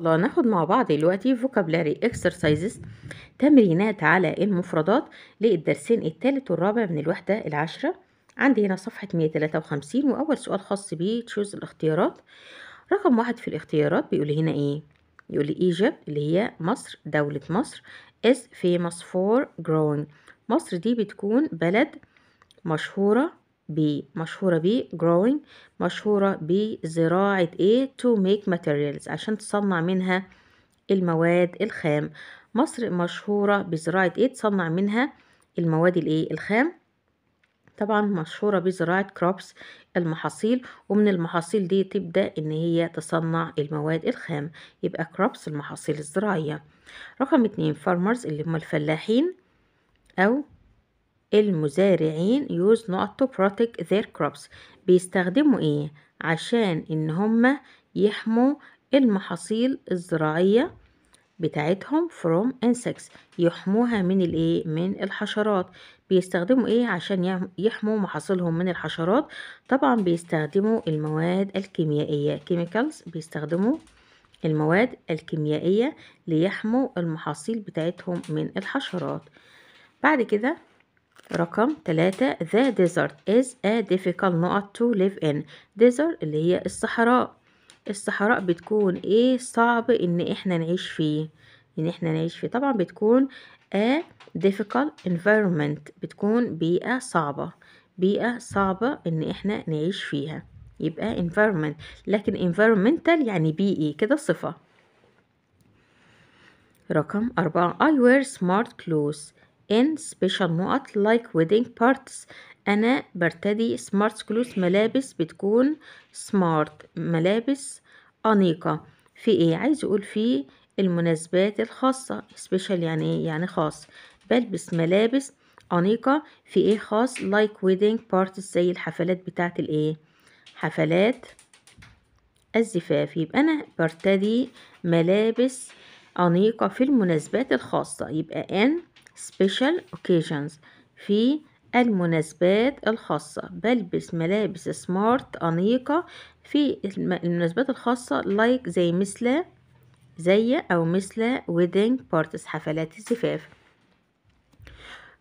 الله ناخد مع بعض دلوقتي vocabulary exercises تمرينات على المفردات للدرسين الثالث والرابع من الوحدة العاشرة عندي هنا صفحة 153 وأول سؤال خاص بيه تشوز الاختيارات رقم واحد في الاختيارات بيقول هنا ايه يقول لي ايجيبت اللي هي مصر دولة مصر is famous for growing مصر دي بتكون بلد مشهورة بيه مشهورة بيه growing مشهورة بزراعة ايه to make materials عشان تصنع منها المواد الخام مصر مشهورة بزراعة ايه تصنع منها المواد الايه الخام طبعا مشهورة بزراعة كروبس المحاصيل ومن المحاصيل دي تبدأ ان هي تصنع المواد الخام يبقى كروبس المحاصيل الزراعية رقم اتنين فارمرز اللي هم الفلاحين او المزارعين use not to protect their crops بيستخدموا ايه عشان ان هما يحموا المحاصيل الزراعية بتاعتهم from insects يحموها من الايه من الحشرات بيستخدموا ايه عشان يحموا محاصيلهم من الحشرات طبعا بيستخدموا المواد الكيميائية chemicals بيستخدموا المواد الكيميائية ليحموا المحاصيل بتاعتهم من الحشرات بعد كده رقم تلاتة the desert is a difficult not to live in desert اللي هي الصحراء الصحراء بتكون ايه صعب ان احنا نعيش فيه ان احنا نعيش فيه طبعا بتكون a difficult environment بتكون بيئة صعبة بيئة صعبة ان احنا نعيش فيها يبقى environment لكن environmental يعني بيئي كده صفة رقم أربعة I wear smart clothes ان سبيشال نقط لايك wedding بارتس انا برتدي سمارت كلوز ملابس بتكون سمارت ملابس انيقه في ايه عايز اقول في المناسبات الخاصه سبيشال يعني ايه يعني خاص بلبس ملابس أنيقة في إيه خاص لايك wedding بارتس زي الحفلات بتاعة الإيه حفلات الزفاف يبقى أنا برتدي ملابس أنيقة في المناسبات الخاصة يبقى إن special occasions في المناسبات الخاصة بلبس ملابس سمارت أنيقة في المناسبات الخاصة لايك like زي مثل زي أو مثل wedding parties حفلات الزفاف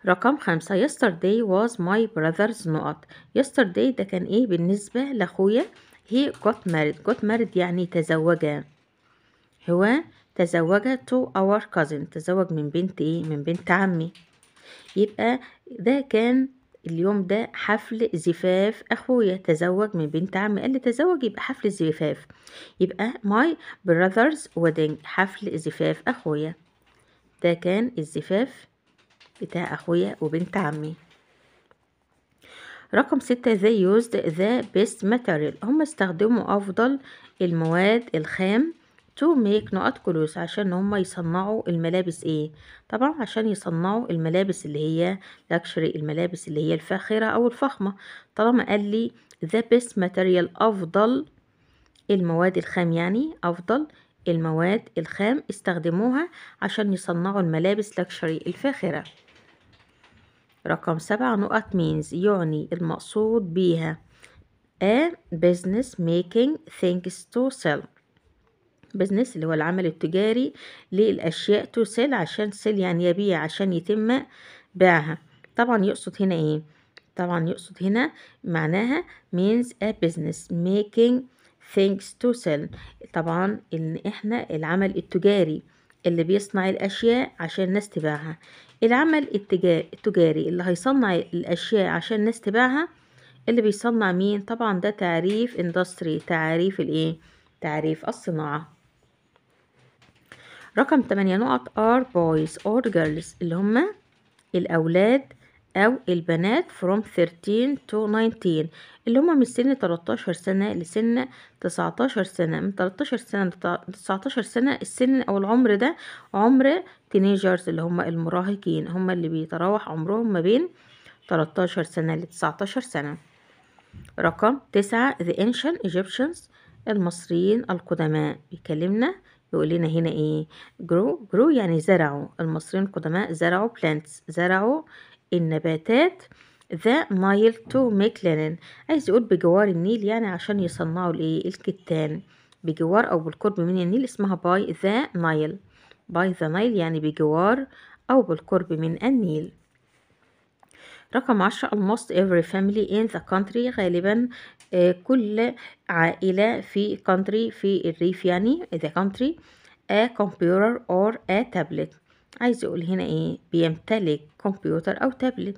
رقم خمسة yesterday was my brother's نقط yesterday ده كان ايه بالنسبة لأخويا he got married got married يعني تزوج هو تزوجته اور كازن تزوج من بنت ايه من بنت عمي يبقى ده كان اليوم ده حفل زفاف اخويا تزوج من بنت عمي قال لي تزوج يبقى حفل الزفاف يبقى ماي براذرز ودينج حفل زفاف اخويا ده كان الزفاف بتاع اخويا وبنت عمي رقم ستة they used the best material هم استخدموا أفضل المواد الخام تو ميك نقط كلوس عشان هما يصنعوا الملابس ايه طبعا عشان يصنعوا الملابس اللي هي لاكشري الملابس اللي هي الفاخرة او الفخمة طالما قال لي ذا بيست ماتيريال افضل المواد الخام يعني افضل المواد الخام استخدموها عشان يصنعوا الملابس لاكشري الفاخرة رقم سبعة نقط means يعني المقصود بيها a business making things to sell بزنس اللي هو العمل التجاري للأشياء تو سيل عشان سيل يعني يبيع عشان يتم بيعها طبعا يقصد هنا ايه طبعا يقصد هنا معناها means a business making things to sell طبعا ان احنا العمل التجاري اللي بيصنع الاشياء عشان الناس تبيعها العمل التجاري اللي هيصنع الاشياء عشان الناس تبيعها اللي بيصنع مين طبعا ده تعريف اندستري تعريف الايه تعريف الصناعه رقم 8 نقط are boys or girls اللي هما الأولاد أو البنات from 13 to 19 اللي هما من سن 13 سنة لسن 19 سنة من 13 سنة ل 19 سنة السن أو العمر ده عمر تينيجرز اللي هما المراهقين هما اللي بيتراوح عمرهم ما بين 13 سنة ل 19 سنة رقم تسعة The Ancient Egyptians المصريين القدماء بيكلمنا يقول لنا هنا ايه جرو جرو يعني زرعوا المصريين القدماء زرعوا plants زرعوا النباتات ذا نايل تو ميكلانن عايز يقول بجوار النيل يعني عشان يصنعوا الايه الكتان بجوار او بالقرب من النيل اسمها باي ذا نايل باي ذا نايل يعني بجوار او بالقرب من النيل رقم عشرة almost every family in the country غالبا آه، كل عائلة في country في الريف يعني the country a computer or a tablet عايز يقول هنا ايه بيمتلك كمبيوتر او تابلت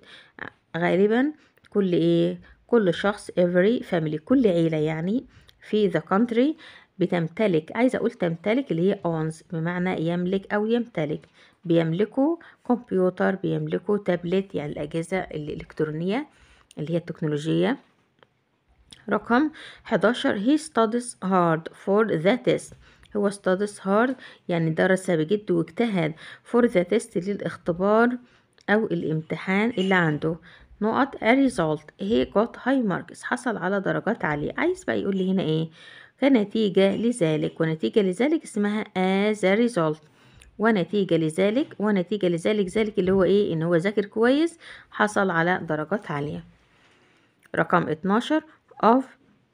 غالبا كل ايه كل شخص every family كل عيلة يعني في the country بتمتلك عايزة أقول تمتلك اللي هي أونز بمعنى يملك أو يمتلك بيملكوا كمبيوتر بيملكوا تابلت يعني الأجهزة الإلكترونية اللي هي التكنولوجية رقم 11 هي ستادس هارد فور ذا تيست هو ستادس هارد يعني درس بجد واجتهد فور ذا تيست للاختبار أو الامتحان اللي عنده نقط ريزولت هي جوت هاي ماركس حصل على درجات عالية عايز بقى يقول لي هنا ايه فنتيجة لذلك ونتيجة لذلك اسمها as a result ونتيجة لذلك ونتيجة لذلك ذلك اللي هو ايه ان هو ذاكر كويس حصل على درجات عالية رقم 12 of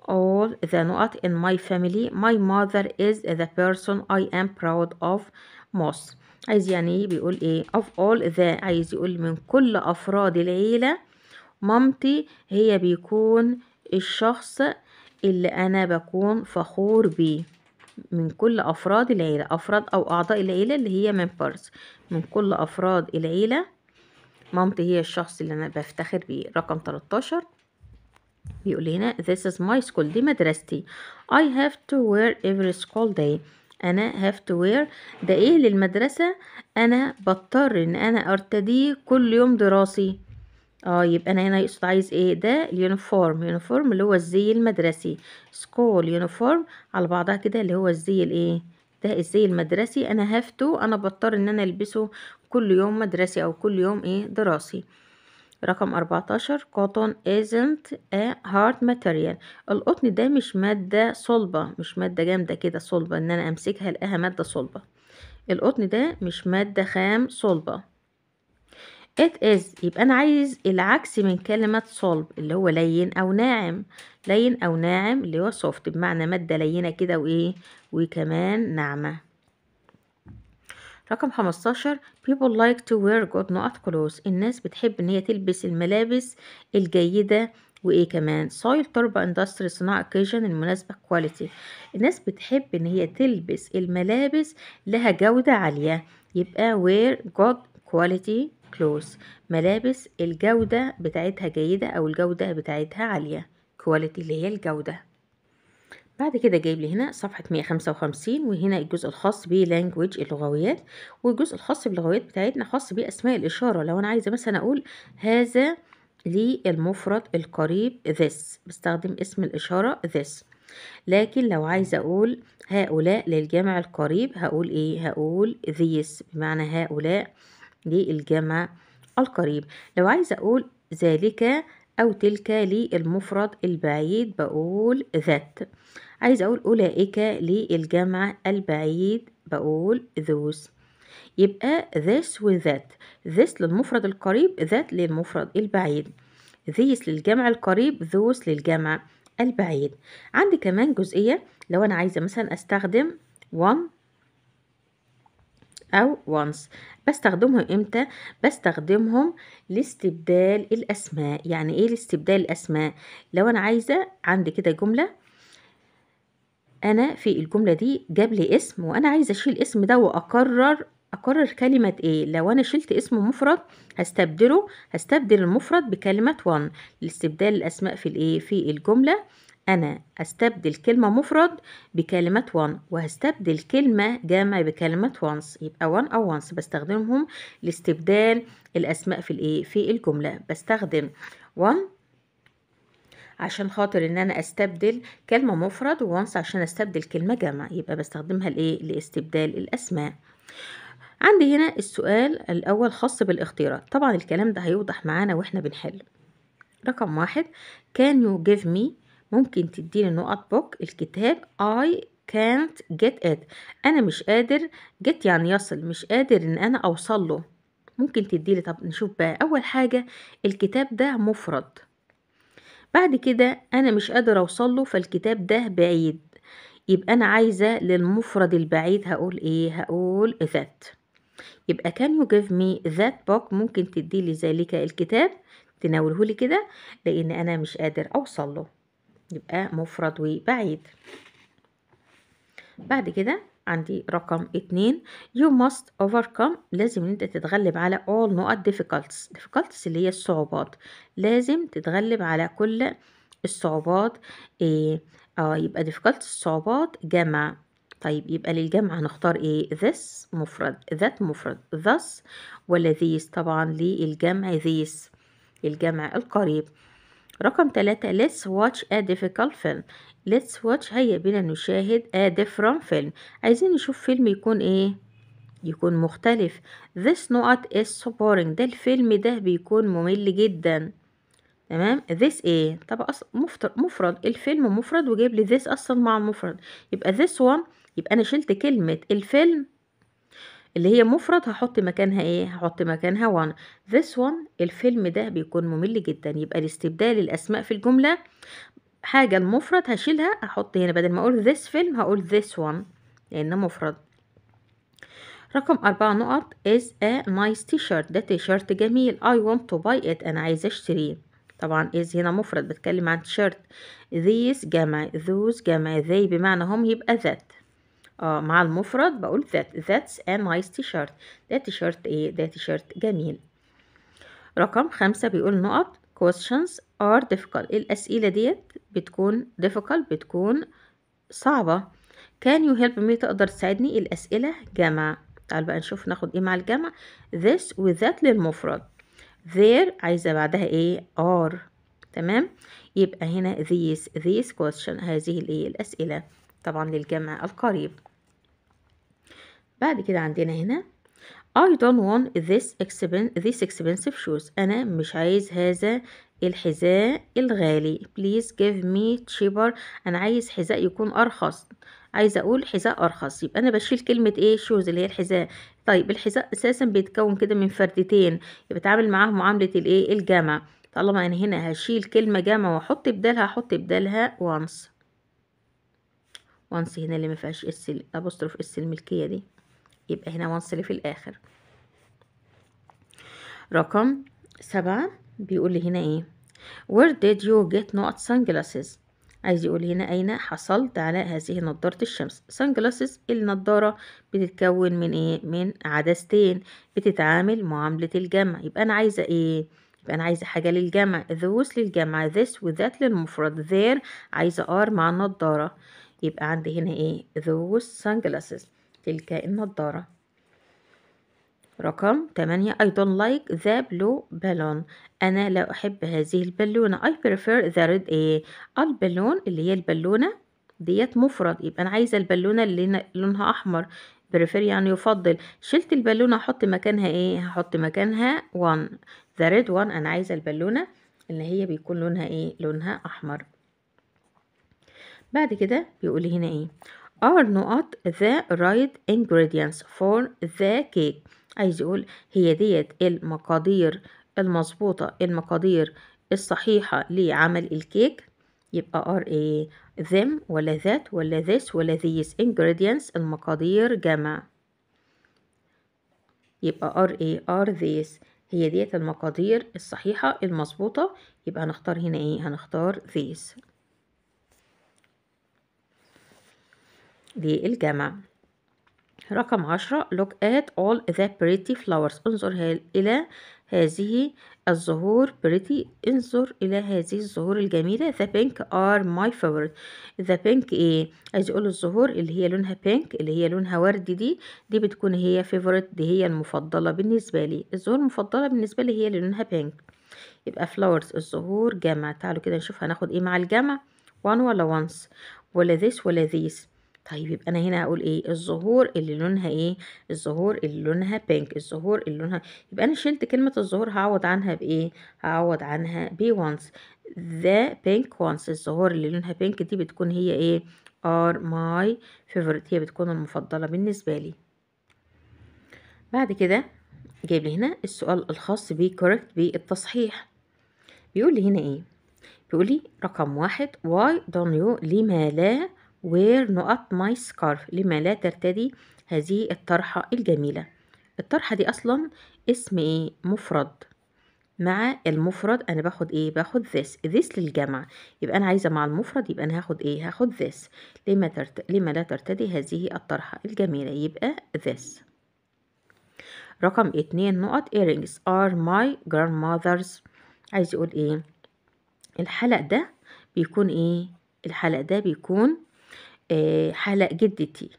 all the not in my family my mother is the person I am proud of most عايز يعني ايه بيقول ايه of all the عايز يقول من كل افراد العيلة مامتي هي بيكون الشخص اللي أنا بكون فخور بيه من كل أفراد العيلة أفراد أو أعضاء العيلة اللي هي بارس من كل أفراد العيلة مامتي هي الشخص اللي أنا بفتخر بيه رقم 13 بيقول هنا this is my school دي مدرستي I have to wear every school day أنا have to wear ده إيه للمدرسة أنا بضطر إن أنا أرتديه كل يوم دراسي اه يبقى انا هنا يقصد عايز ايه ده اليونيفورم يونيفورم اللي هو الزي المدرسي سكول يونيفورم على بعضها كده اللي هو الزي الايه ده الزي المدرسي انا هفته انا بضطر ان انا البسه كل يوم مدرسي او كل يوم ايه دراسي رقم 14 cotton isn't a hard material القطن ده مش مادة صلبة مش مادة جامدة كده صلبة ان انا امسكها لقاها مادة صلبة القطن ده مش مادة خام صلبة it is يبقى أنا عايز العكس من كلمة صلب اللي هو لين أو ناعم لين أو ناعم اللي هو soft بمعنى مادة لينة كده وإيه وكمان ناعمة رقم 15 people like to wear good not clothes الناس بتحب ان هي تلبس الملابس الجيدة وايه كمان soil تربة اندستري صناعة occasion المناسبة quality الناس بتحب ان هي تلبس الملابس لها جودة عالية يبقى wear good quality كلوز ملابس الجودة بتاعتها جيدة أو الجودة بتاعتها عالية كواليتي اللي هي الجودة بعد كده جايب لي هنا صفحة 155 وهنا الجزء الخاص بلانجوج اللغويات والجزء الخاص باللغويات بتاعتنا خاص بأسماء الإشارة لو أنا عايزة مثلا أقول هذا للمفرد القريب this بستخدم اسم الإشارة this لكن لو عايزة أقول هؤلاء للجمع القريب هقول إيه هقول these بمعنى هؤلاء للجمع القريب لو عايزة أقول ذلك أو تلك للمفرد البعيد بقول ذات عايز أقول أولئك للجمع البعيد بقول ذوس يبقى this و that this للمفرد القريب that للمفرد البعيد this للجمع القريب those للجمع البعيد عندي كمان جزئية لو أنا عايزة مثلا أستخدم one أو وانس بستخدمهم إمتى؟ بستخدمهم لاستبدال الأسماء يعني إيه لاستبدال الأسماء؟ لو أنا عايزة عندي كده جملة أنا في الجملة دي جاب لي اسم وأنا عايزة أشيل الاسم ده وأقرر أقرر كلمة إيه لو أنا شلت اسم مفرد هستبدله هستبدل المفرد بكلمة وان لاستبدال الأسماء في الإيه في الجملة أنا أستبدل كلمة مفرد بكلمة وان وهستبدل كلمة جامع بكلمة وانس يبقى وان أو وانس بستخدمهم لاستبدال الأسماء في الإيه في الجملة بستخدم وان عشان خاطر ان انا استبدل كلمه مفرد وانس عشان استبدل كلمه جامع يبقى بستخدمها لايه لاستبدال الاسماء عندي هنا السؤال الاول خاص بالاختيارات طبعا الكلام ده هيوضح معانا واحنا بنحل رقم واحد can you give me ممكن تديني نقط بوك الكتاب I can't get it أنا مش قادر get يعني يصل مش قادر إن أنا أوصل له ممكن تديلي طب نشوف بقى أول حاجة الكتاب ده مفرد بعد كده أنا مش قادر أوصل له فالكتاب ده بعيد يبقى أنا عايزة للمفرد البعيد هقول إيه هقول that يبقى can you give me that book ممكن تديلي ذلك الكتاب تناوله لي كده لأن أنا مش قادر أوصل له يبقى مفرد وبعيد بعد كده عندي رقم اتنين you must overcome لازم انت تتغلب على all نقط difficulties difficulties اللي هي الصعوبات لازم تتغلب على كل الصعوبات ايه اه يبقى difficulties الصعوبات جمع طيب يبقى للجمع هنختار ايه this مفرد that مفرد thus ولا these طبعا للجمع these الجمع القريب رقم ثلاثة let's watch a difficult film let's watch هيا بنا نشاهد a different film عايزين نشوف فيلم يكون ايه يكون مختلف this نقط is so boring ده الفيلم ده بيكون ممل جدا تمام this ايه طب مفرد الفيلم مفرد وجيب لي this اصلا مع المفرد يبقى this one يبقى انا شلت كلمة الفيلم اللي هي مفرد هحط مكانها ايه هحط مكانها وان this one الفيلم ده بيكون ممل جدا يبقى الاستبدال الاسماء في الجمله حاجه المفرد هشيلها احط هنا بدل ما اقول this فيلم هقول this one لان مفرد رقم أربعة نقط is a nice t-shirt ده t-shirt جميل I want to buy it أنا عايزة أشتريه طبعا is هنا مفرد بتكلم عن t-shirt these جمع those جمع they بمعنى هم يبقى that آه مع المفرد بقول that that's a nice t-shirt ده t-shirt ايه ده t-shirt جميل رقم خمسة بيقول نقط questions are difficult الأسئلة ديت بتكون difficult بتكون صعبة can you help me تقدر تساعدني الأسئلة جمع تعال بقى نشوف ناخد ايه مع الجمع this وذات للمفرد there عايزة بعدها ايه are تمام يبقى هنا these these question هذه الايه الأسئلة طبعا للجمع القريب بعد كده عندنا هنا I don't want this, expensive, this expensive shoes أنا مش عايز هذا الحذاء الغالي please give me cheaper أنا عايز حذاء يكون أرخص عايزة أقول حذاء أرخص يبقى أنا بشيل كلمة إيه شوز اللي هي الحذاء طيب الحذاء أساسا بيتكون كده من فردتين يبقى بتعامل معاه معاملة الإيه الجمع طالما أنا هنا هشيل كلمة جمع وأحط بدالها أحط بدالها once وانس هنا اللي ما فيهاش اس ابوستروف اس الملكيه دي يبقى هنا وانس اللي في الاخر رقم سبعة بيقول لي هنا ايه where did you get not sunglasses عايز يقول هنا أين حصلت على هذه نضارة الشمس sunglasses النضارة بتتكون من إيه من عدستين بتتعامل معاملة الجمع يبقى أنا عايزة إيه يبقى أنا عايزة حاجة للجمع ذوس للجمع this وذات للمفرد there عايزة ار مع النضارة يبقى عندي هنا ايه those sunglasses تلك النضارة رقم 8 I don't like the blue balloon أنا لا أحب هذه البالونة I prefer the red إيه البالون اللي هي البالونة ديت مفرد يبقى أنا عايزة البالونة اللي لونها أحمر prefer يعني يفضل شلت البالونة أحط مكانها إيه هحط مكانها one the red one أنا عايزة البالونة اللي هي بيكون لونها إيه لونها أحمر بعد كده بيقول لي هنا ايه are not the right ingredients for the cake عايز يقول هي ديت المقادير المظبوطة المقادير الصحيحة لعمل الكيك يبقى are ايه them ولا that ولا this ولا these ingredients المقادير جمع يبقى are ايه are ذيس هي ديت المقادير الصحيحة المظبوطة يبقى هنختار هنا ايه هنختار these للجمع رقم عشرة look at all the pretty flowers انظر إلى هذه الزهور pretty انظر إلى هذه الزهور الجميلة the pink are my favorite the pink ايه عايز يقول الزهور اللي هي لونها pink اللي هي لونها وردي دي دي بتكون هي favorite دي هي المفضلة بالنسبة لي الزهور المفضلة بالنسبة لي هي اللي لونها pink يبقى flowers الزهور جمع تعالوا كده نشوف هناخد ايه مع الجمع one ولا once ولا this ولا these طيب يبقى انا هنا هقول ايه الزهور اللي لونها ايه الزهور اللي لونها بينك الزهور اللي لونها يبقى انا شلت كلمه الزهور هعوض عنها بايه هعوض عنها بونس ذا بينك وانس الزهور اللي لونها بينك دي بتكون هي ايه ار ماي فيفورت هي بتكون المفضله بالنسبه لي بعد كده جايب لي هنا السؤال الخاص بكوركت بالتصحيح بيقول لي هنا ايه بيقول لي رقم واحد why don't you لما لا وير نقط ماي سكارف لما لا ترتدي هذه الطرحة الجميلة الطرحة دي أصلا اسم إيه مفرد مع المفرد أنا باخد إيه باخد this this للجمع يبقى أنا عايزة مع المفرد يبقى أنا هاخد إيه هاخد this لما, ترت... لما لا ترتدي هذه الطرحة الجميلة يبقى this رقم اتنين نقط earrings are my grandmother's عايز يقول إيه الحلق ده بيكون إيه الحلق ده بيكون آه، حلق جدتي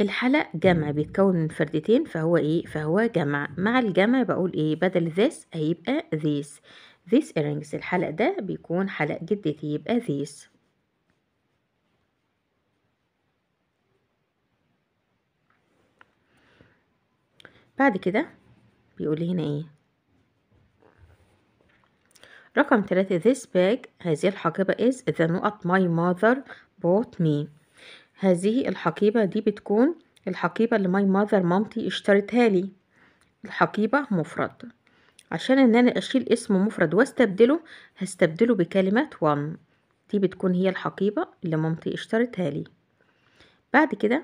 الحلق جمع بيتكون من فردتين فهو ايه فهو جمع مع الجمع بقول ايه بدل this هيبقى this this earrings الحلق ده بيكون حلق جدتي يبقى this بعد كده بيقول هنا ايه رقم ثلاثة this bag هذه الحقيبة is the نقط my mother bought me هذه الحقيبة دي بتكون الحقيبة اللي ماي ماذر مامتي اشترتها لي الحقيبة مفرد عشان ان انا اشيل اسم مفرد واستبدله هستبدله بكلمة one دي بتكون هي الحقيبة اللي مامتي اشترتها لي بعد كده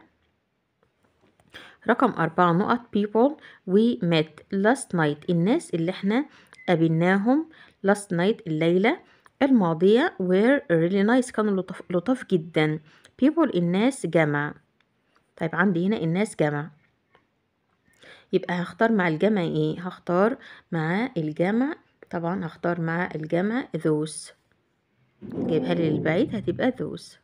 رقم أربعة نقط people we met last night الناس اللي احنا قابلناهم last night الليلة الماضية were really nice كانوا لطف, لطف جدا people الناس جمع طيب عندي هنا الناس جمع يبقى هختار مع الجمع ايه هختار مع الجمع طبعا هختار مع الجمع those جايبها لي للبعيد هتبقى those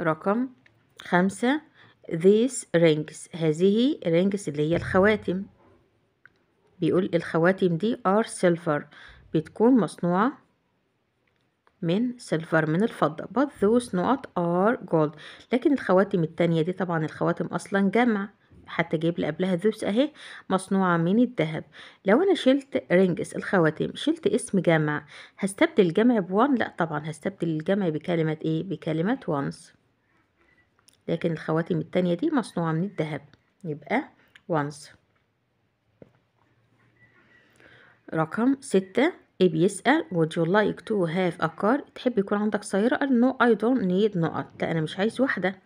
رقم خمسة these rings هذه rings اللي هي الخواتم بيقول الخواتم دي ار سيلفر بتكون مصنوعة من سيلفر من الفضة but those not are gold لكن الخواتم التانية دي طبعا الخواتم أصلا جمع حتى جايب لي قبلها ذوس اهي مصنوعة من الذهب لو انا شلت رينجز الخواتم شلت اسم جمع هستبدل الجمع بوان لا طبعا هستبدل الجمع بكلمة ايه بكلمة وانس لكن الخواتم التانية دي مصنوعة من الذهب يبقى وانس رقم ستة ايه بيسأل would you like to have a car تحب يكون عندك سيارة قال no I don't need نقط لا أنا مش عايز واحدة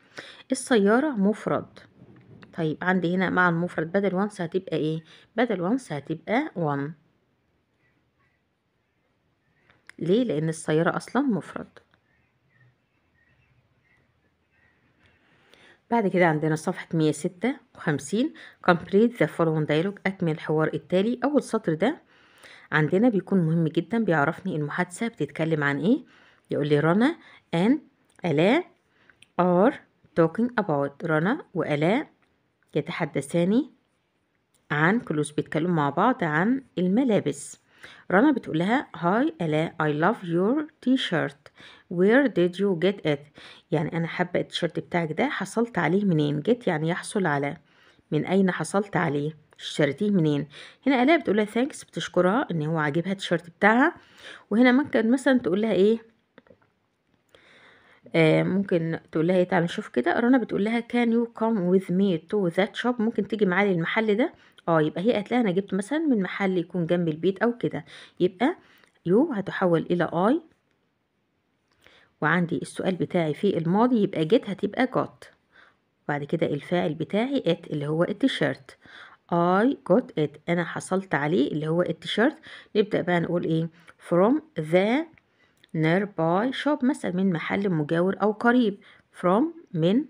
السيارة مفرد طيب عندي هنا مع المفرد بدل once هتبقى ايه بدل once هتبقى one ليه لأن السيارة أصلا مفرد بعد كده عندنا صفحة 156 complete the following dialogue أكمل الحوار التالي أول سطر ده عندنا بيكون مهم جدا بيعرفني المحادثة بتتكلم عن ايه يقول لي رنا and ألا are talking about رنا وألا يتحدثان عن كلوز بيتكلموا مع بعض عن الملابس رنا بتقول لها هاي ألا I love your t-shirt where did you get it يعني أنا حابة التيشيرت بتاعك ده حصلت عليه منين جيت يعني يحصل على من أين حصلت عليه اشتريتيه منين هنا الاء بتقول لها ثانكس بتشكرها ان هو عاجبها التيشيرت بتاعها وهنا ممكن مثلا تقول لها ايه آه ممكن تقول لها ايه تعالى نشوف كده رنا بتقول لها كان يو كام وذ مي تو ذات شوب ممكن تيجي معايا للمحل ده اه يبقى هي قالت لها انا جبت مثلا من محل يكون جنب البيت او كده يبقى يو هتحول الى اي وعندي السؤال بتاعي في الماضي يبقى جيت هتبقى جات بعد كده الفاعل بتاعي ات اللي هو التيشيرت I got it أنا حصلت عليه اللي هو التيشيرت نبدأ بقى نقول إيه from the nearby shop مثلا من محل مجاور أو قريب from من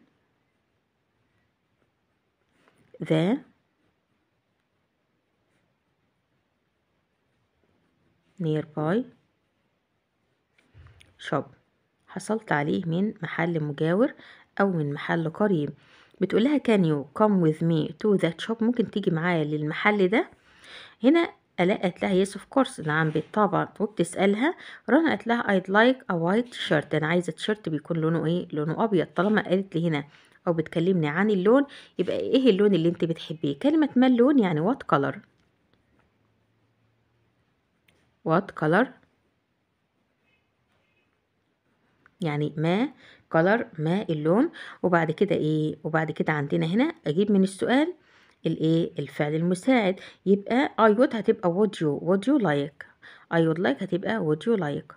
the nearby shop حصلت عليه من محل مجاور أو من محل قريب بتقول لها can you come with me to that shop ممكن تيجي معايا للمحل ده هنا آلاء قالت لها yes of course نعم بالطبع وبتسألها رنا قالت لها I'd like a white shirt أنا عايزة تشيرت بيكون لونه إيه لونه أبيض طالما قالت لي هنا أو بتكلمني عن اللون يبقى إيه اللون اللي أنت بتحبيه كلمة ما اللون يعني what color what color يعني ما كلر ما اللون وبعد كده ايه وبعد كده عندنا هنا اجيب من السؤال الايه الفعل المساعد يبقى I would هتبقى would you would you like I would like هتبقى would you like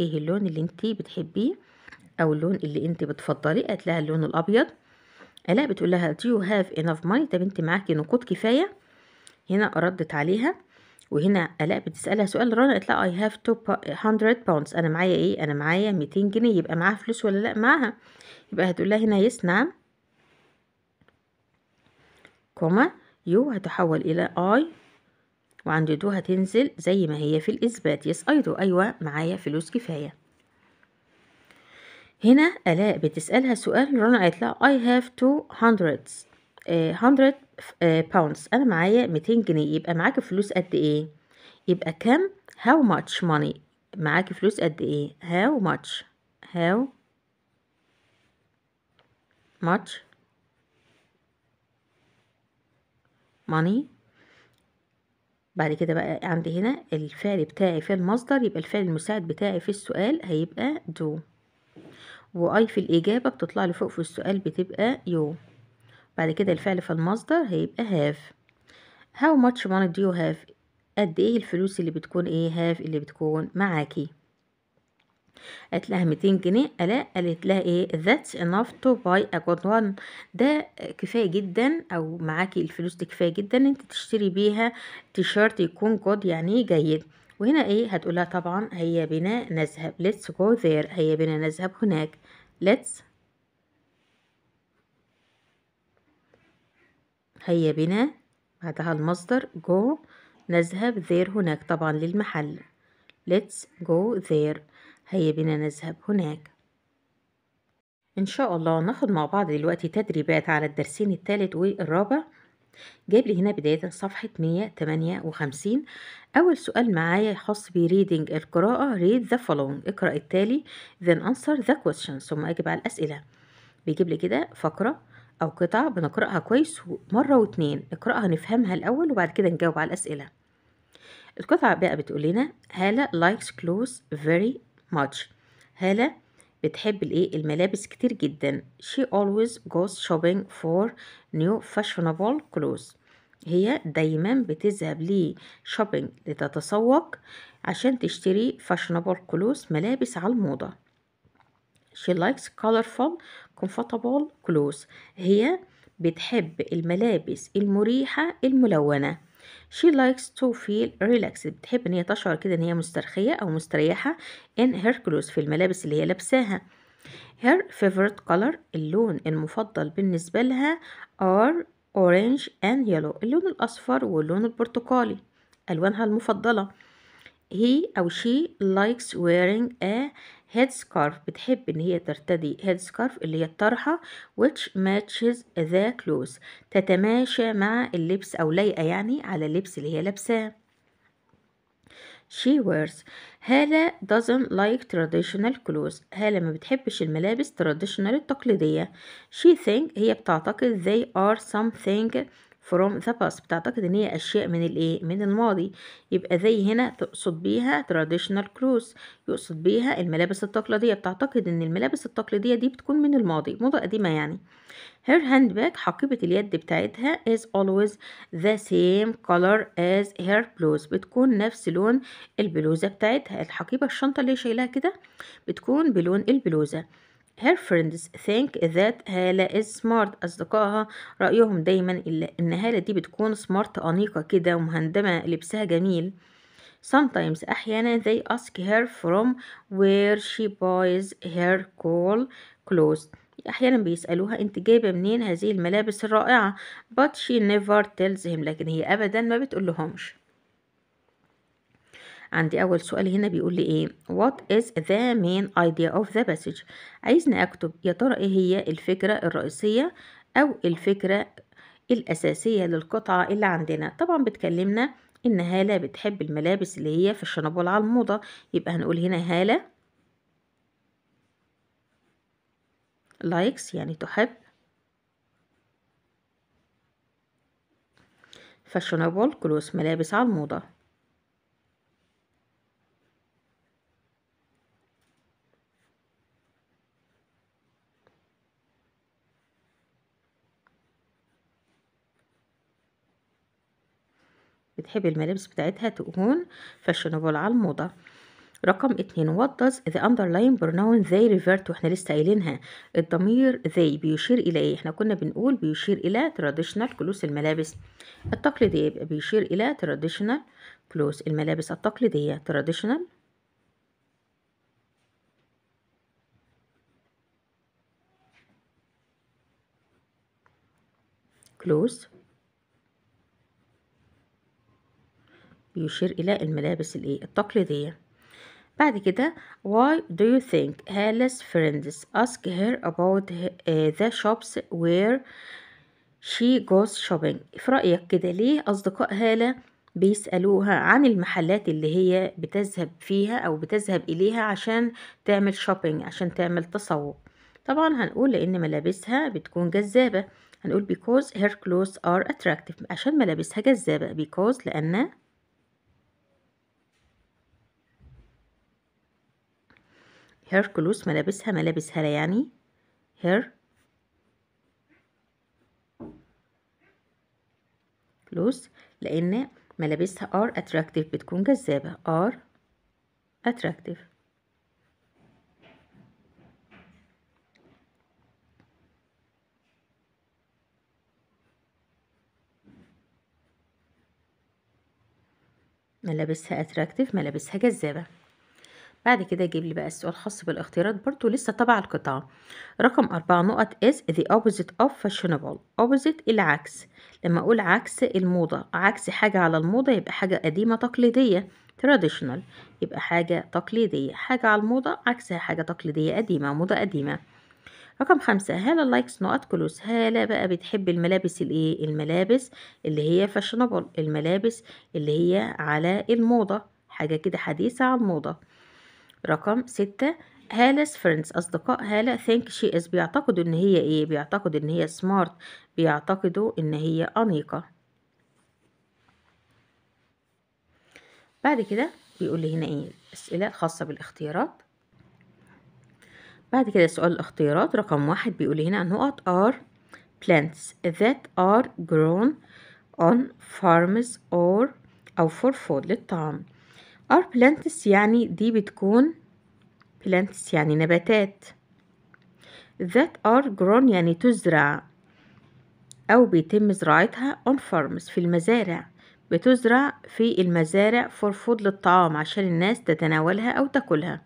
ايه اللون اللي انت بتحبيه او اللون اللي انت بتفضلي قالت لها اللون الابيض الاء بتقول لها do you have enough money طب انت معاكي نقود كفايه هنا ردت عليها وهنا الاء بتسالها سؤال رنا قالت لها اي هاف 200 باوندز انا معايا ايه انا معايا 200 جنيه يبقى معاها فلوس ولا لا معاها يبقى هتقول لها هنا يس نعم كوما يو هتحول الى اي وعند دو هتنزل زي ما هي في الاثبات يس اي دو ايوه معايا فلوس كفايه هنا الاء بتسالها سؤال رنا قالت لها اي هاف 200 100 آه، باوندز آه، انا معايا 200 جنيه يبقى معاك فلوس قد ايه يبقى كم هاو ماتش ماني معاك فلوس قد ايه هاو ماتش هاو ماتش ماني بعد كده بقى عندي هنا الفعل بتاعي في المصدر يبقى الفعل المساعد بتاعي في السؤال هيبقى دو واي في الاجابه بتطلع لفوق فوق في السؤال بتبقى يو بعد كده الفعل في المصدر هيبقى have how much money do you have قد ايه الفلوس اللي بتكون ايه have اللي بتكون معاكي قالت لها 200 جنيه الا قالت لها ايه that's enough to buy a good one ده كفايه جدا او معاكي الفلوس دي كفايه جدا انت تشتري بيها تيشرت يكون جود يعني جيد وهنا ايه هتقولها طبعا هيا بنا نذهب let's go there هيا بنا نذهب هناك let's هيا بنا بعدها المصدر go نذهب there هناك طبعا للمحل let's go there هيا بنا نذهب هناك إن شاء الله ناخد مع بعض دلوقتي تدريبات على الدرسين الثالث والرابع جايب لي هنا بداية صفحة 158 أول سؤال معايا يخص reading القراءة read the following اقرأ التالي then answer the question ثم أجب على الأسئلة بيجيب لي كده فقرة أو قطع بنقرأها كويس مرة واتنين نقرأها نفهمها الأول وبعد كده نجاوب على الأسئلة القطعة بقى بتقول لنا هالة likes clothes very much هالة بتحب الايه الملابس كتير جدا she always goes shopping for new fashionable clothes هي دايما بتذهب لي شوبينج لتتسوق عشان تشتري فاشنبل كلوز ملابس على الموضة she likes colorful comfortable clothes هي بتحب الملابس المريحة الملونة she likes to feel relaxed بتحب ان هي تشعر كده ان هي مسترخية او مستريحة in her clothes في الملابس اللي هي لابساها her favorite color اللون المفضل بالنسبة لها are orange and yellow اللون الاصفر واللون البرتقالي الوانها المفضلة he أو she likes wearing a هيد سكارف بتحب ان هي ترتدي هيد سكارف اللي هي الطرحه which matches the clothes تتماشى مع اللبس او لايقه يعني على اللبس اللي هي لابساه she wears هالة doesn't like traditional clothes هالة ما بتحبش الملابس traditional التقليدية she think هي بتعتقد they are something from the past بتعتقد ان هي اشياء من الايه من الماضي يبقى زي هنا تقصد بيها traditional clothes يقصد بيها الملابس التقليديه بتعتقد ان الملابس التقليديه دي بتكون من الماضي موضه قديمه يعني her handbag حقيبه اليد بتاعتها is always the same color as her blouse بتكون نفس لون البلوزه بتاعتها الحقيبه الشنطه اللي شايلها كده بتكون بلون البلوزه her friends think that هالة is smart أصدقائها رأيهم دايما إن هالة دي بتكون smart أنيقة كده ومهندمة لبسها جميل Sometimes أحيانا they ask her from where she buys her cool clothes أحيانا بيسألوها أنت جايبة منين هذه الملابس الرائعة but she never tells him لكن هي أبدا ما بتقولهمش عندي أول سؤال هنا بيقول لي إيه What is the main idea of the passage عايزني أكتب يا ترى إيه هي الفكرة الرئيسية أو الفكرة الأساسية للقطعة اللي عندنا طبعا بتكلمنا إن هالة بتحب الملابس اللي هي في الشنبول على الموضة يبقى هنقول هنا هالة لايكس يعني تحب فاشونابل كلوس ملابس على الموضة بتحب الملابس بتاعتها تكون فاشنبل على الموضة رقم اتنين what does the underline pronoun they to واحنا لسه قايلينها الضمير they بيشير الى ايه احنا كنا بنقول بيشير الى traditional كلوس الملابس التقليدية يبقى بيشير الى traditional كلوس الملابس التقليدية traditional كلوس يشير إلى الملابس الإيه التقليدية بعد كده why do you think Hala's friends ask her about eh, the shops where she goes shopping في رأيك كده ليه أصدقاء هالة بيسألوها عن المحلات اللي هي بتذهب فيها أو بتذهب إليها عشان تعمل شوبينج عشان تعمل تسوق طبعا هنقول لأن ملابسها بتكون جذابة هنقول because her clothes are attractive عشان ملابسها جذابة because لأن هير كلوس ملابسها ملابس هالة يعني هير كلوس لأن ملابسها ار اتراكتيف بتكون جذابة ار اتراكتيف ملابسها اتراكتيف ملابسها جذابة بعد كده جيب لي بقى السؤال الخاص بالاختيارات برضو لسه طبع القطعة رقم أربعة نقط is the opposite of fashionable opposite العكس لما أقول عكس الموضة عكس حاجة على الموضة يبقى حاجة قديمة تقليدية traditional يبقى حاجة تقليدية حاجة على الموضة عكسها حاجة تقليدية قديمة موضة قديمة رقم خمسة هالا لايكس نقط كلوس هالا بقى بتحب الملابس الايه الملابس اللي هي فاشنبل الملابس اللي هي على الموضة حاجة كده حديثة على الموضة رقم ستة هالس فريندز أصدقاء هالة ثينك شي إز بيعتقدوا إن هي إيه بيعتقدوا إن هي سمارت بيعتقدوا إن هي أنيقة بعد كده بيقول لي هنا إيه أسئلة خاصة بالاختيارات بعد كده سؤال الاختيارات رقم واحد بيقول لي هنا نقط are plants that are grown on farms or أو for food للطعام ار plants يعني دي بتكون plants يعني نباتات that are grown يعني تزرع أو بيتم زراعتها on farms في المزارع بتزرع في المزارع فور فود للطعام عشان الناس تتناولها أو تاكلها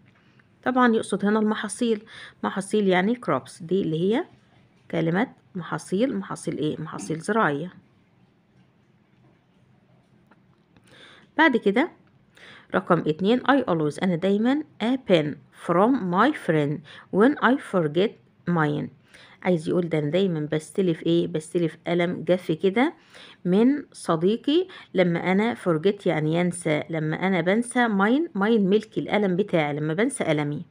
طبعا يقصد هنا المحاصيل محاصيل يعني crops دي اللي هي كلمة محاصيل محاصيل ايه محاصيل زراعية بعد كده رقم اتنين I always أنا دايما pen from my friend when I forget mine عايز يقول ده انا دايما بستلف ايه بستلف قلم جاف كده من صديقي لما انا forget يعني ينسى لما انا بنسى ماين mine ملكي القلم بتاعي لما بنسى قلمي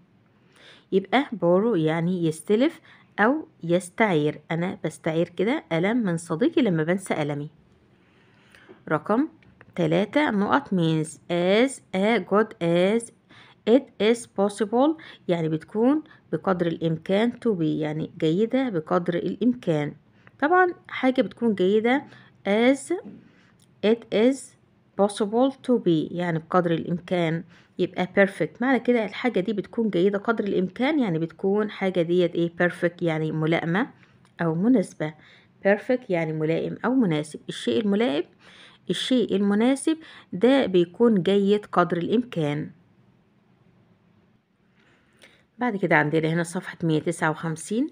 يبقى بورو يعني يستلف او يستعير انا بستعير كده قلم من صديقي لما بنسى قلمي رقم تلاتة نقط means as a good as it is possible يعني بتكون بقدر الإمكان to be يعني جيدة بقدر الإمكان طبعا حاجة بتكون جيدة as it is possible to be يعني بقدر الإمكان يبقى perfect معنى كده الحاجة دي بتكون جيدة قدر الإمكان يعني بتكون حاجة ديت ايه perfect يعني ملائمة أو مناسبة perfect يعني ملائم أو مناسب الشيء الملائم الشيء المناسب ده بيكون جيد قدر الإمكان بعد كده عندنا هنا صفحة 159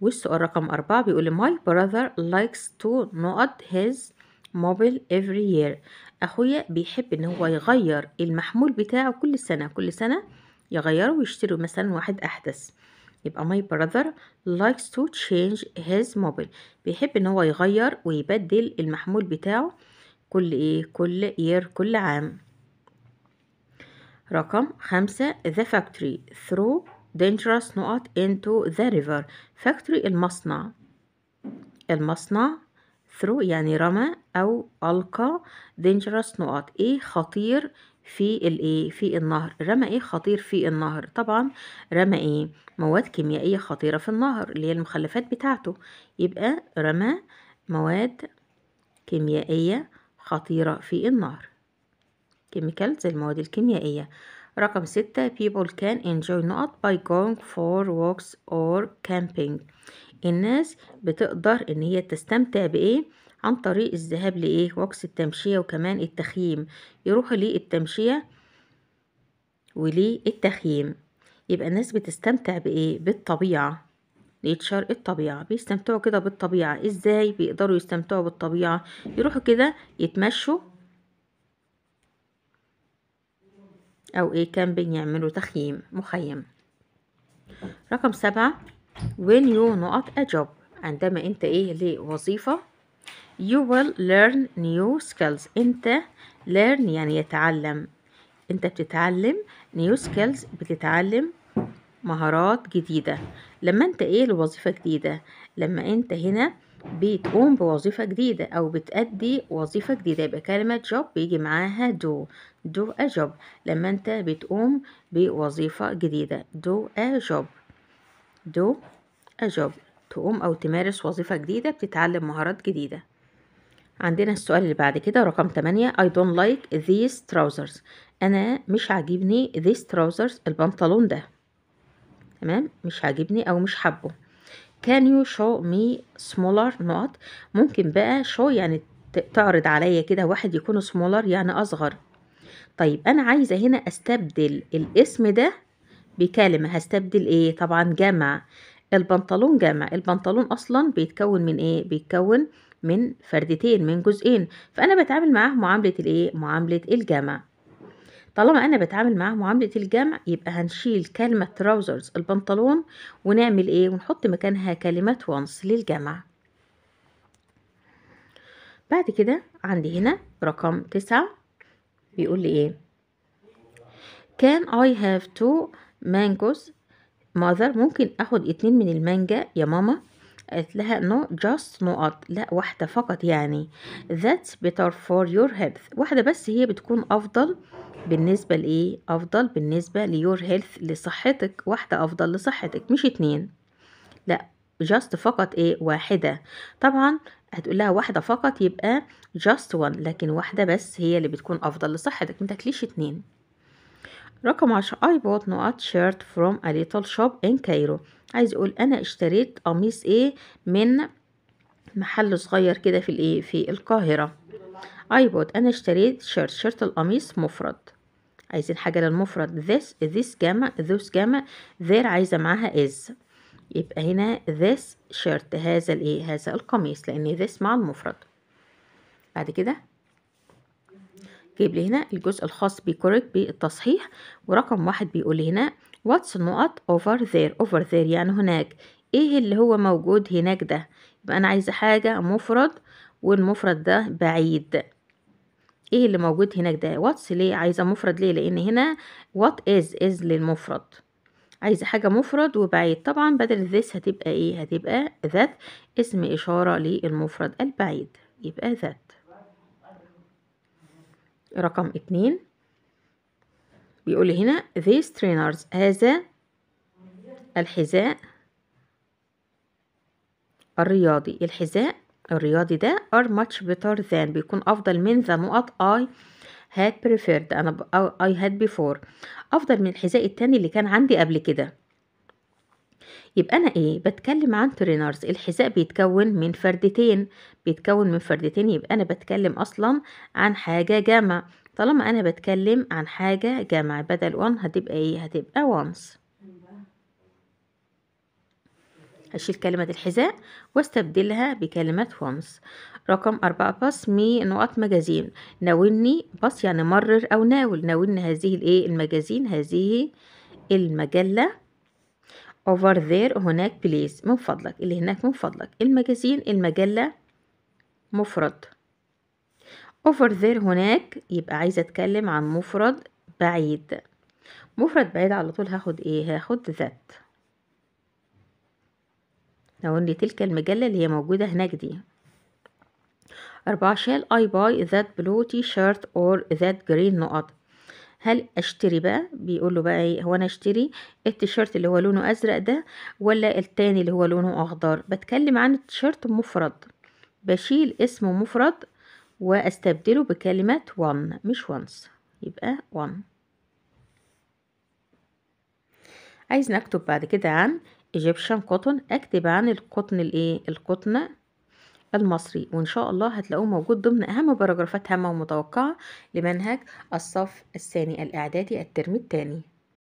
والسؤال رقم أربعة بيقول my brother likes to nod his mobile every year أخويا بيحب إن هو يغير المحمول بتاعه كل سنة كل سنة يغيره ويشتري مثلا واحد أحدث يبقى my brother likes to change his mobile بيحب إن هو يغير ويبدل المحمول بتاعه كل ايه كل year كل عام رقم خمسة the factory throw dangerous نقط into the river factory المصنع المصنع throw يعني رمى أو ألقى dangerous نقط ايه خطير في الايه في النهر رمى ايه خطير في النهر طبعا رمى ايه مواد كيميائية خطيرة في النهر اللي هي المخلفات بتاعته يبقى رمى مواد كيميائية خطيرة في النار كيميكالز المواد الكيميائية رقم ستة people can enjoy not by going for walks or camping الناس بتقدر ان هي تستمتع بايه عن طريق الذهاب لايه وكس التمشية وكمان التخييم يروحوا للتمشية وللتخييم يبقى الناس بتستمتع بايه بالطبيعة نيتشر الطبيعة بيستمتعوا كده بالطبيعة إزاي بيقدروا يستمتعوا بالطبيعة يروحوا كده يتمشوا أو إيه كان يعملوا تخييم مخيم رقم سبعة when you not a job عندما أنت إيه لوظيفة you will learn new skills أنت learn يعني يتعلم أنت بتتعلم new skills بتتعلم مهارات جديدة لما انت ايه لوظيفة جديدة لما انت هنا بتقوم بوظيفة جديدة أو بتأدي وظيفة جديدة يبقى كلمة job بيجي معاها do do a job لما أنت بتقوم بوظيفة جديدة do a job do a job تقوم أو تمارس وظيفة جديدة بتتعلم مهارات جديدة عندنا السؤال اللي بعد كده رقم 8 I don't like these trousers أنا مش عاجبني these trousers البنطلون ده تمام مش عاجبني او مش حابه can you show me smaller نوت ممكن بقى show يعني تعرض عليا كده واحد يكون smaller يعني اصغر طيب انا عايزه هنا استبدل الاسم ده بكلمه هستبدل ايه طبعا جمع البنطلون جمع البنطلون اصلا بيتكون من ايه بيتكون من فردتين من جزئين فانا بتعامل معاه معامله الايه معامله الجمع طالما انا بتعامل معاه معامله الجمع يبقى هنشيل كلمه تراوزرز البنطلون ونعمل ايه ونحط مكانها كلمه وانس للجمع بعد كده عندي هنا رقم تسعة بيقول لي ايه كان I have two mangoes mother ممكن اخد اتنين من المانجا يا ماما قالت لها نو جاست نقط لا واحدة فقط يعني that's better for your health واحدة بس هي بتكون أفضل بالنسبة لإيه أفضل بالنسبة ليور هيلث لصحتك واحدة أفضل لصحتك مش اتنين لأ جاست فقط ايه واحدة طبعا هتقول لها واحدة فقط يبقى جاست وان لكن واحدة بس هي اللي بتكون أفضل لصحتك متاكليش اتنين رقم عشرة I bought not shirt from a little shop in Cairo عايز اقول انا اشتريت قميص ايه من محل صغير كده في الايه في القاهرة I bought انا اشتريت شيرت شيرت القميص مفرد عايزين حاجة للمفرد this this جمع those جمع there عايزة معاها is يبقى هنا this shirt هذا الايه هذا القميص لان this مع المفرد بعد كده جيب لي هنا الجزء الخاص بكوريك بالتصحيح ورقم واحد بيقول هنا واتس not over there over there يعني هناك ايه اللي هو موجود هناك ده يبقى انا عايزه حاجه مفرد والمفرد ده بعيد ايه اللي موجود هناك ده واتس ليه عايزه مفرد ليه لان هنا وات از از للمفرد عايزه حاجه مفرد وبعيد طبعا بدل ذس هتبقى ايه هتبقى ذات اسم اشاره للمفرد البعيد يبقى ذات رقم اتنين بيقول هنا these trainers هذا الحذاء الرياضي الحذاء الرياضي ده are much better than بيكون أفضل من the نقط I had preferred أنا I had before أفضل من الحذاء التاني اللي كان عندي قبل كده يبقى أنا إيه بتكلم عن ترينرز الحذاء بيتكون من فردتين بيتكون من فردتين يبقى أنا بتكلم أصلا عن حاجة جامعة طالما أنا بتكلم عن حاجة جامعة بدل one هتبقى إيه هتبقى once هشيل كلمة الحذاء واستبدلها بكلمة فومس رقم أربعة مي نقط مجازين ناولني باص يعني مرر أو ناول ناولني هذه الإيه المجازين هذه المجلة over there هناك بليز من فضلك اللي هناك من فضلك المجازين المجلة مفرد over there هناك يبقى عايزة أتكلم عن مفرد بعيد مفرد بعيد على طول هاخد إيه هاخد ذات لو ان تلك المجلة اللي هي موجودة هناك دي أربعة شال I buy that blue t-shirt or that green نقط هل اشتري بقى بيقول له بقى ايه هو انا اشتري التيشيرت اللي هو لونه ازرق ده ولا التاني اللي هو لونه اخضر بتكلم عن التيشيرت مفرد بشيل اسمه مفرد واستبدله بكلمة one مش once يبقى one عايز نكتب بعد كده عن ايجيبشن كوتون اكتب عن القطن الايه القطن المصري وان شاء الله هتلاقوه موجود ضمن اهم باراجرافات هامه ومتوقعه لمنهج الصف الثاني الاعدادي الترم الثاني